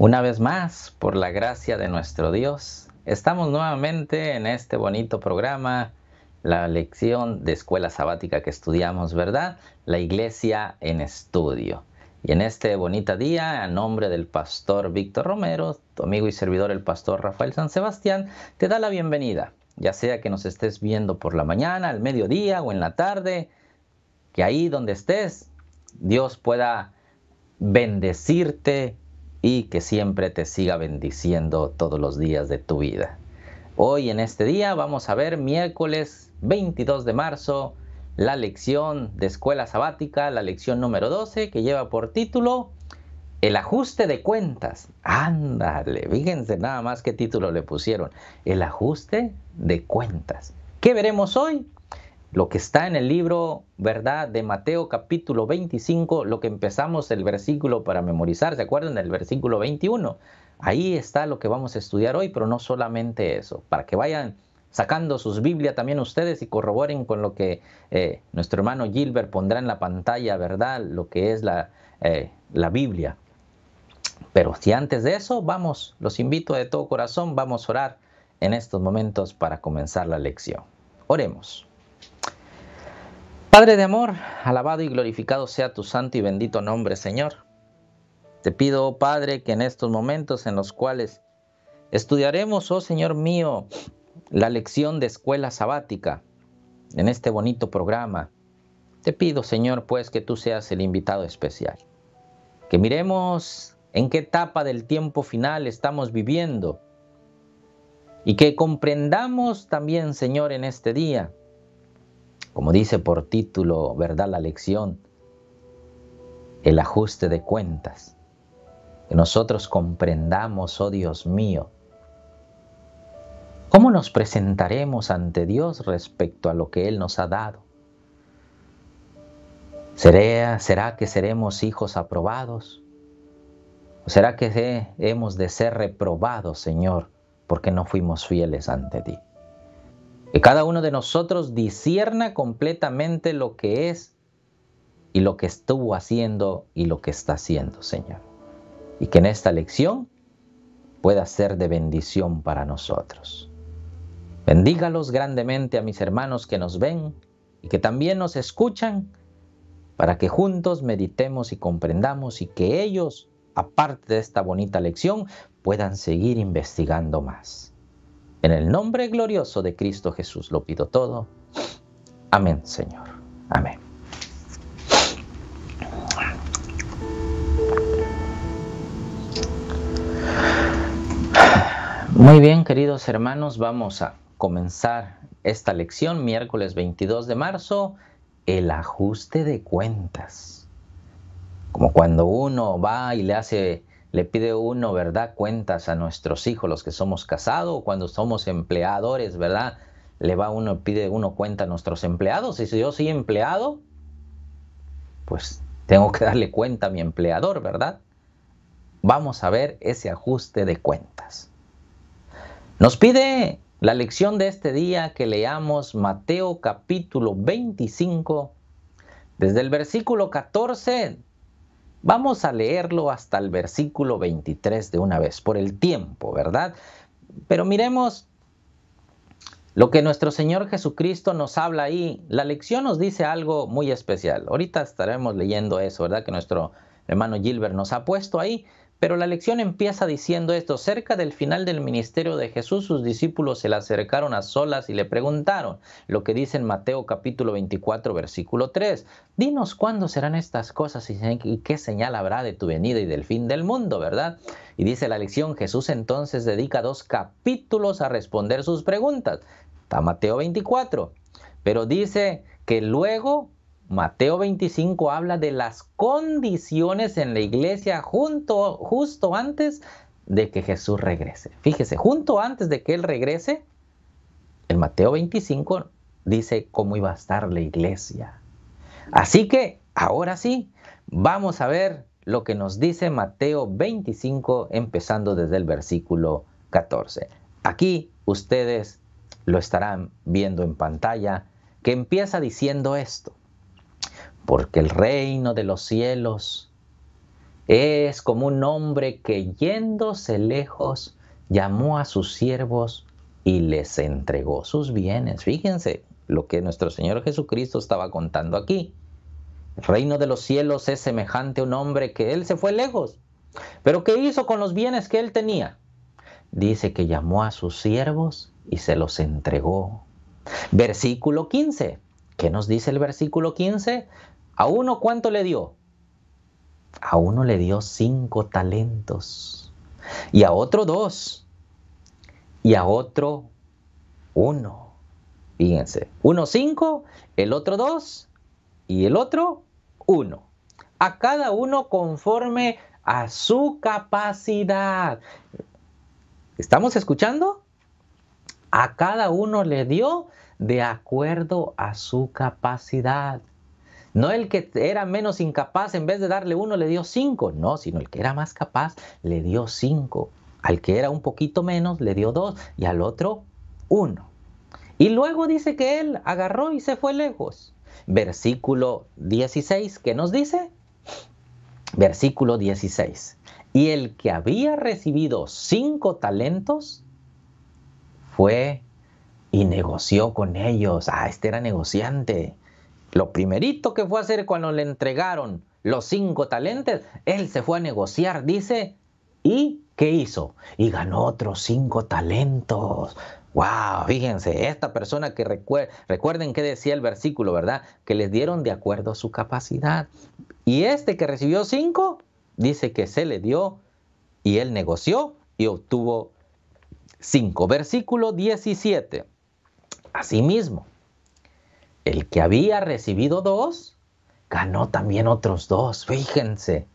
Una vez más, por la gracia de nuestro Dios, estamos nuevamente en este bonito programa, la lección de escuela sabática que estudiamos, ¿verdad? La iglesia en estudio. Y en este bonito día, a nombre del pastor Víctor Romero, tu amigo y servidor el pastor Rafael San Sebastián, te da la bienvenida, ya sea que nos estés viendo por la mañana, al mediodía o en la tarde, que ahí donde estés, Dios pueda bendecirte, y que siempre te siga bendiciendo todos los días de tu vida. Hoy en este día vamos a ver miércoles 22 de marzo la lección de escuela sabática, la lección número 12 que lleva por título El ajuste de cuentas. Ándale, fíjense nada más qué título le pusieron. El ajuste de cuentas. ¿Qué veremos hoy? lo que está en el libro, ¿verdad? De Mateo capítulo 25, lo que empezamos el versículo para memorizar, ¿se acuerdan? El versículo 21. Ahí está lo que vamos a estudiar hoy, pero no solamente eso, para que vayan sacando sus Biblias también ustedes y corroboren con lo que eh, nuestro hermano Gilbert pondrá en la pantalla, ¿verdad? Lo que es la, eh, la Biblia. Pero si antes de eso, vamos, los invito de todo corazón, vamos a orar en estos momentos para comenzar la lección. Oremos. Padre de amor, alabado y glorificado sea tu santo y bendito nombre, Señor. Te pido, oh Padre, que en estos momentos en los cuales estudiaremos, oh Señor mío, la lección de escuela sabática en este bonito programa, te pido, Señor, pues que tú seas el invitado especial. Que miremos en qué etapa del tiempo final estamos viviendo y que comprendamos también, Señor, en este día como dice por título, ¿verdad? La lección, el ajuste de cuentas. Que nosotros comprendamos, oh Dios mío, cómo nos presentaremos ante Dios respecto a lo que Él nos ha dado. ¿Será, será que seremos hijos aprobados? ¿O será que hemos de ser reprobados, Señor, porque no fuimos fieles ante ti? Que cada uno de nosotros discierna completamente lo que es y lo que estuvo haciendo y lo que está haciendo, Señor. Y que en esta lección pueda ser de bendición para nosotros. Bendígalos grandemente a mis hermanos que nos ven y que también nos escuchan para que juntos meditemos y comprendamos y que ellos, aparte de esta bonita lección, puedan seguir investigando más. En el nombre glorioso de Cristo Jesús lo pido todo. Amén, Señor. Amén. Muy bien, queridos hermanos, vamos a comenzar esta lección miércoles 22 de marzo, el ajuste de cuentas. Como cuando uno va y le hace le pide uno, ¿verdad? Cuentas a nuestros hijos, los que somos casados, cuando somos empleadores, ¿verdad? Le va uno, pide uno cuenta a nuestros empleados. Y si yo soy empleado, pues tengo que darle cuenta a mi empleador, ¿verdad? Vamos a ver ese ajuste de cuentas. Nos pide la lección de este día que leamos Mateo capítulo 25, desde el versículo 14 Vamos a leerlo hasta el versículo 23 de una vez, por el tiempo, ¿verdad? Pero miremos lo que nuestro Señor Jesucristo nos habla ahí. La lección nos dice algo muy especial. Ahorita estaremos leyendo eso, ¿verdad? Que nuestro hermano Gilbert nos ha puesto ahí. Pero la lección empieza diciendo esto, cerca del final del ministerio de Jesús, sus discípulos se le acercaron a solas y le preguntaron, lo que dice en Mateo capítulo 24, versículo 3, dinos cuándo serán estas cosas y qué señal habrá de tu venida y del fin del mundo, ¿verdad? Y dice la lección, Jesús entonces dedica dos capítulos a responder sus preguntas. Está Mateo 24, pero dice que luego Mateo 25 habla de las condiciones en la iglesia junto, justo antes de que Jesús regrese. Fíjese, junto antes de que Él regrese, el Mateo 25 dice cómo iba a estar la iglesia. Así que, ahora sí, vamos a ver lo que nos dice Mateo 25, empezando desde el versículo 14. Aquí ustedes lo estarán viendo en pantalla, que empieza diciendo esto porque el reino de los cielos es como un hombre que yéndose lejos llamó a sus siervos y les entregó sus bienes. Fíjense lo que nuestro Señor Jesucristo estaba contando aquí. El reino de los cielos es semejante a un hombre que él se fue lejos. Pero ¿qué hizo con los bienes que él tenía? Dice que llamó a sus siervos y se los entregó. Versículo 15. ¿Qué nos dice el versículo 15? ¿A uno cuánto le dio? A uno le dio cinco talentos. Y a otro dos. Y a otro uno. Fíjense. Uno cinco, el otro dos y el otro uno. A cada uno conforme a su capacidad. ¿Estamos escuchando? A cada uno le dio de acuerdo a su capacidad. No el que era menos incapaz, en vez de darle uno, le dio cinco. No, sino el que era más capaz, le dio cinco. Al que era un poquito menos, le dio dos. Y al otro, uno. Y luego dice que él agarró y se fue lejos. Versículo 16, ¿qué nos dice? Versículo 16. Y el que había recibido cinco talentos fue y negoció con ellos. Ah, este era negociante. Lo primerito que fue a hacer cuando le entregaron los cinco talentos, él se fue a negociar, dice, y ¿qué hizo? Y ganó otros cinco talentos. Wow, fíjense, esta persona que recuerden que decía el versículo, ¿verdad? Que les dieron de acuerdo a su capacidad. Y este que recibió cinco, dice que se le dio y él negoció y obtuvo cinco. Versículo 17. Asimismo, el que había recibido dos, ganó también otros dos. Fíjense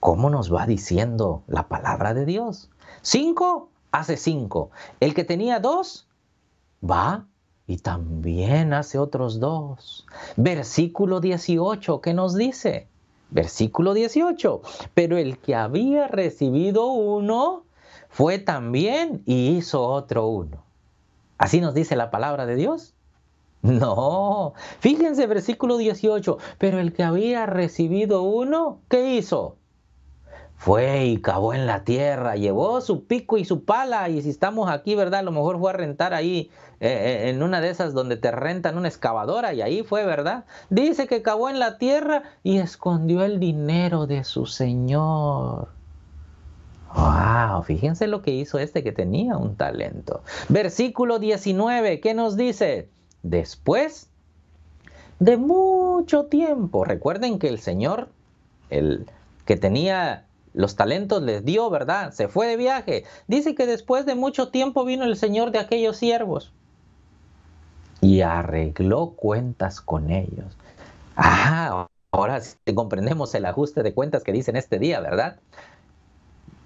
cómo nos va diciendo la palabra de Dios. Cinco, hace cinco. El que tenía dos, va y también hace otros dos. Versículo 18, ¿qué nos dice? Versículo 18. Pero el que había recibido uno, fue también y hizo otro uno. Así nos dice la palabra de Dios. No, fíjense versículo 18, pero el que había recibido uno, ¿qué hizo? Fue y cavó en la tierra, llevó su pico y su pala, y si estamos aquí, ¿verdad? A lo mejor fue a rentar ahí eh, eh, en una de esas donde te rentan una excavadora, y ahí fue, ¿verdad? Dice que cavó en la tierra y escondió el dinero de su señor. Wow, fíjense lo que hizo este que tenía un talento. Versículo 19, ¿qué nos dice? después de mucho tiempo. Recuerden que el Señor, el que tenía los talentos, les dio, ¿verdad? Se fue de viaje. Dice que después de mucho tiempo vino el Señor de aquellos siervos y arregló cuentas con ellos. ahora comprendemos el ajuste de cuentas que dicen este día, ¿verdad?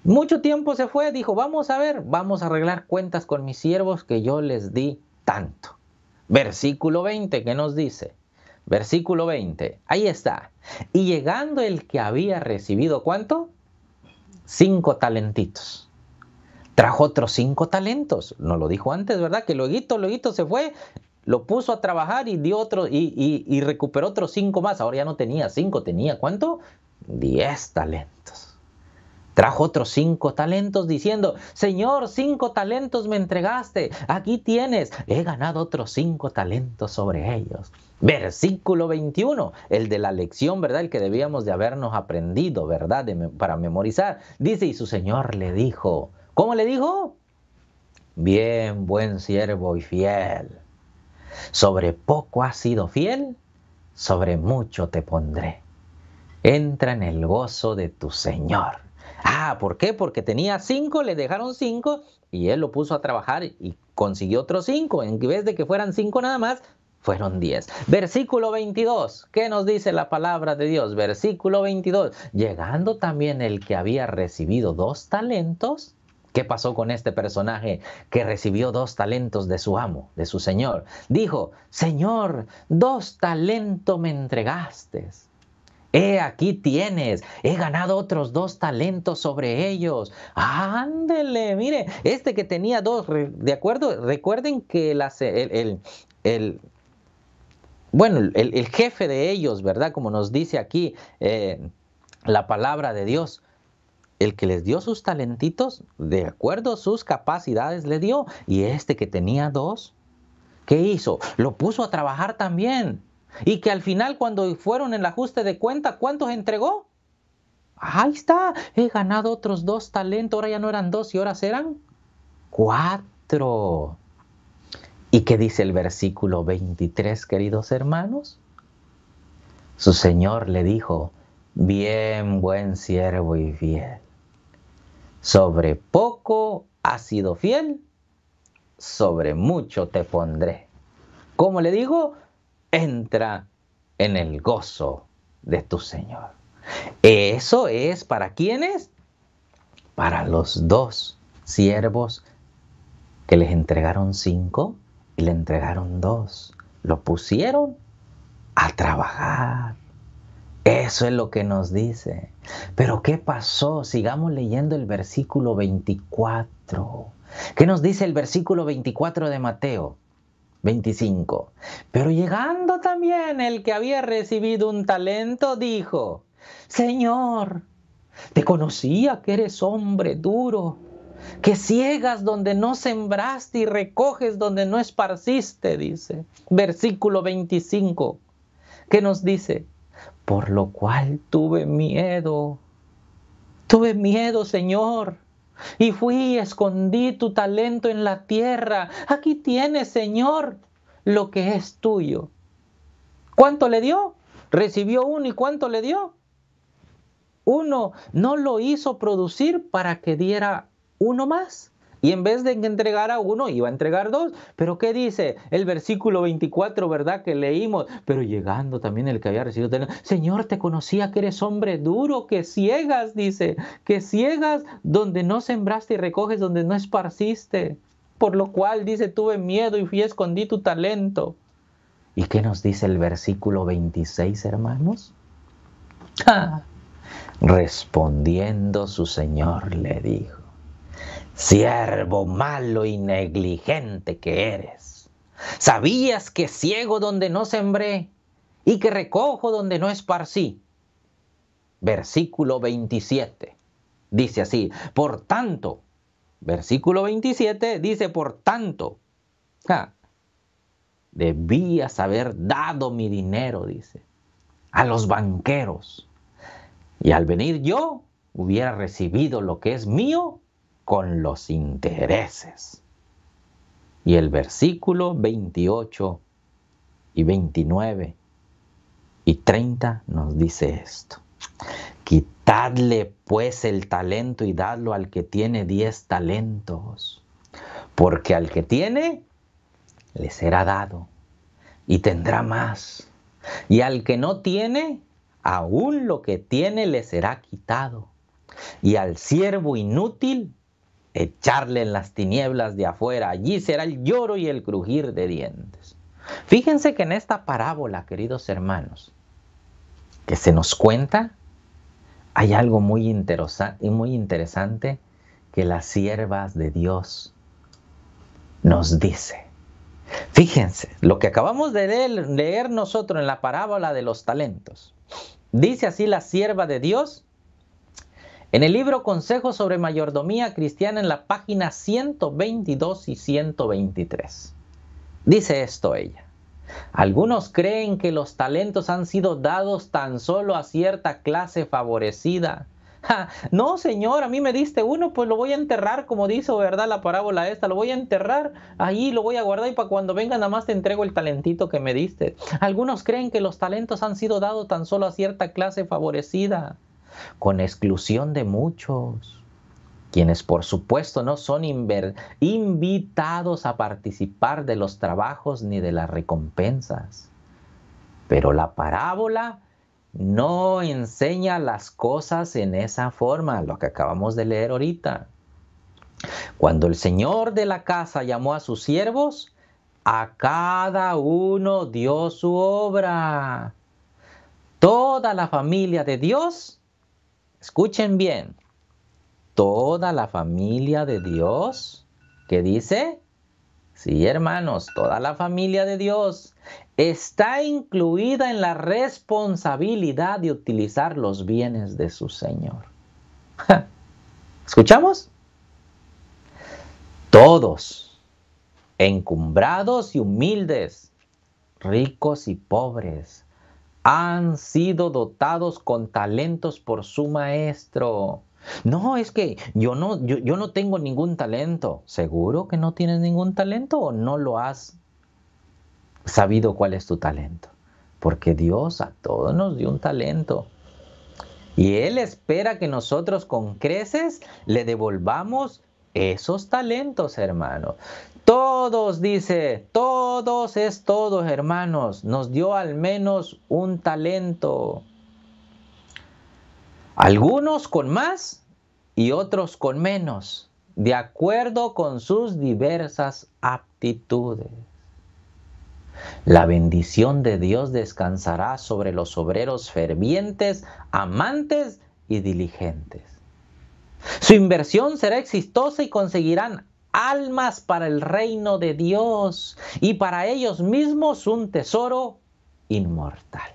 Mucho tiempo se fue, dijo, vamos a ver, vamos a arreglar cuentas con mis siervos que yo les di tanto. Versículo 20, ¿qué nos dice? Versículo 20, ahí está. Y llegando el que había recibido, ¿cuánto? Cinco talentitos. Trajo otros cinco talentos. No lo dijo antes, ¿verdad? Que luego, luego se fue, lo puso a trabajar y dio otro, y, y recuperó otros cinco más. Ahora ya no tenía cinco, tenía ¿cuánto? Diez talentos. Trajo otros cinco talentos diciendo, Señor, cinco talentos me entregaste, aquí tienes, he ganado otros cinco talentos sobre ellos. Versículo 21, el de la lección, ¿verdad? El que debíamos de habernos aprendido, ¿verdad? para memorizar. Dice, y su Señor le dijo, ¿cómo le dijo? Bien, buen siervo y fiel. Sobre poco has sido fiel, sobre mucho te pondré. Entra en el gozo de tu Señor. Ah, ¿por qué? Porque tenía cinco, le dejaron cinco y él lo puso a trabajar y consiguió otros cinco. En vez de que fueran cinco nada más, fueron diez. Versículo 22. ¿Qué nos dice la palabra de Dios? Versículo 22. Llegando también el que había recibido dos talentos. ¿Qué pasó con este personaje que recibió dos talentos de su amo, de su señor? Dijo, Señor, dos talentos me entregaste. He aquí tienes, he ganado otros dos talentos sobre ellos. Ándele, mire, este que tenía dos, ¿de acuerdo? Recuerden que el, bueno, el, jefe de ellos, ¿verdad? Como nos dice aquí eh, la palabra de Dios, el que les dio sus talentitos, de acuerdo a sus capacidades, le dio. Y este que tenía dos, ¿qué hizo? Lo puso a trabajar también. Y que al final cuando fueron en el ajuste de cuenta, ¿cuántos entregó? Ahí está, he ganado otros dos talentos, ahora ya no eran dos y ahora serán cuatro. ¿Y qué dice el versículo 23, queridos hermanos? Su Señor le dijo, bien buen siervo y fiel, sobre poco has sido fiel, sobre mucho te pondré. ¿Cómo le digo? entra en el gozo de tu Señor. Eso es para quienes? Para los dos siervos que les entregaron cinco y le entregaron dos. Lo pusieron a trabajar. Eso es lo que nos dice. Pero ¿qué pasó? Sigamos leyendo el versículo 24. ¿Qué nos dice el versículo 24 de Mateo? 25. Pero llegando también el que había recibido un talento, dijo, Señor, te conocía que eres hombre duro, que ciegas donde no sembraste y recoges donde no esparciste, dice. Versículo 25, que nos dice, por lo cual tuve miedo, tuve miedo, Señor y fui, y escondí tu talento en la tierra. Aquí tienes, Señor, lo que es tuyo. ¿Cuánto le dio? Recibió uno y cuánto le dio? Uno no lo hizo producir para que diera uno más. Y en vez de entregar a uno, iba a entregar dos. Pero ¿qué dice el versículo 24, verdad? Que leímos. Pero llegando también el que había recibido, Señor, te conocía que eres hombre duro, que ciegas, dice, que ciegas donde no sembraste y recoges, donde no esparciste. Por lo cual, dice, tuve miedo y fui escondí tu talento. ¿Y qué nos dice el versículo 26, hermanos? Ah. Respondiendo su Señor le dijo. Siervo malo y negligente que eres. Sabías que ciego donde no sembré y que recojo donde no esparcí. Versículo 27. Dice así, por tanto, versículo 27 dice, por tanto, debías haber dado mi dinero, dice, a los banqueros. Y al venir yo, hubiera recibido lo que es mío con los intereses. Y el versículo 28 y 29 y 30 nos dice esto. Quitadle pues el talento y dadlo al que tiene diez talentos, porque al que tiene le será dado y tendrá más. Y al que no tiene, aún lo que tiene le será quitado. Y al siervo inútil echarle en las tinieblas de afuera, allí será el lloro y el crujir de dientes. Fíjense que en esta parábola, queridos hermanos, que se nos cuenta, hay algo muy, interesante que las siervas de Dios nos dice. Fíjense, lo que acabamos de leer nosotros en la parábola de los talentos. Dice así la sierva de Dios, en el libro Consejos sobre Mayordomía Cristiana en la página 122 y 123. Dice esto ella. Algunos creen que los talentos han sido dados tan solo a cierta clase favorecida. no, señor, a mí me diste uno, pues lo voy a enterrar, como dice, ¿verdad? La parábola esta, lo voy a enterrar, ahí lo voy a guardar y para cuando venga nada más te entrego el talentito que me diste. Algunos creen que los talentos han sido dados tan solo a cierta clase favorecida con exclusión de muchos, quienes por supuesto no son invitados a participar de los trabajos ni de las recompensas. Pero la parábola no enseña las cosas en esa forma, lo que acabamos de leer ahorita. Cuando el señor de la casa llamó a sus siervos, a cada uno dio su obra. Toda la familia de Dios escuchen bien, toda la familia de Dios, que dice, sí hermanos, toda la familia de Dios está incluida en la responsabilidad de utilizar los bienes de su Señor. ¿Escuchamos? Todos, encumbrados y humildes, ricos y pobres, han sido dotados con talentos por su maestro. No, es que yo no, yo, no tengo ningún talento. ¿Seguro que no tienes ningún talento o no lo has sabido cuál es tu talento? Porque Dios a todos nos dio un talento. Y Él espera que nosotros con creces le devolvamos esos talentos, hermanos. Todos, dice, todos es todos, hermanos. Nos dio al menos un talento. Algunos con más y otros con menos, de acuerdo con sus diversas aptitudes. La bendición de Dios descansará sobre los obreros fervientes, amantes y diligentes. Su inversión será exitosa y conseguirán almas para el reino de Dios y para ellos mismos un tesoro inmortal.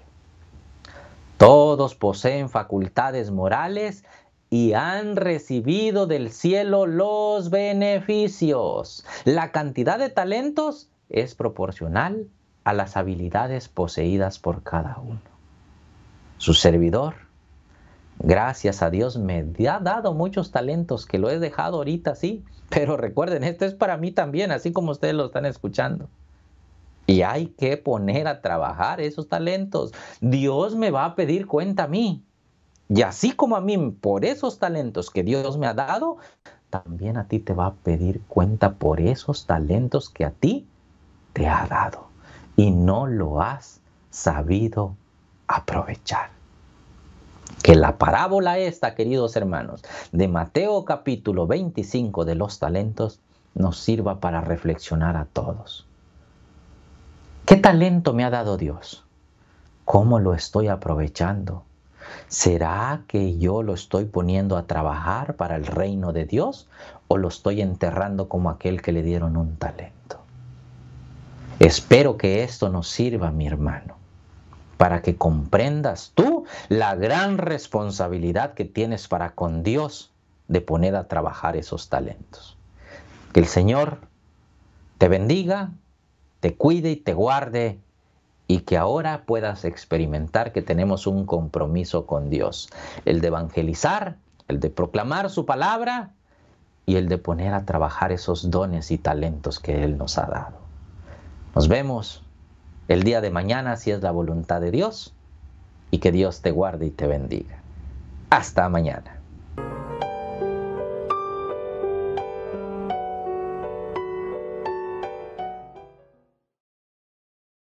Todos poseen facultades morales y han recibido del cielo los beneficios. La cantidad de talentos es proporcional a las habilidades poseídas por cada uno. Su servidor Gracias a Dios me ha dado muchos talentos que lo he dejado ahorita, sí, pero recuerden, esto es para mí también, así como ustedes lo están escuchando. Y hay que poner a trabajar esos talentos. Dios me va a pedir cuenta a mí. Y así como a mí, por esos talentos que Dios me ha dado, también a ti te va a pedir cuenta por esos talentos que a ti te ha dado. Y no lo has sabido aprovechar que la parábola esta, queridos hermanos, de Mateo capítulo 25 de los talentos, nos sirva para reflexionar a todos. ¿Qué talento me ha dado Dios? ¿Cómo lo estoy aprovechando? ¿Será que yo lo estoy poniendo a trabajar para el reino de Dios o lo estoy enterrando como aquel que le dieron un talento? Espero que esto nos sirva, mi hermano para que comprendas tú la gran responsabilidad que tienes para con Dios de poner a trabajar esos talentos. Que el Señor te bendiga, te cuide y te guarde y que ahora puedas experimentar que tenemos un compromiso con Dios, el de evangelizar, el de proclamar su palabra y el de poner a trabajar esos dones y talentos que Él nos ha dado. Nos vemos el día de mañana si es la voluntad de Dios y que Dios te guarde y te bendiga. Hasta mañana.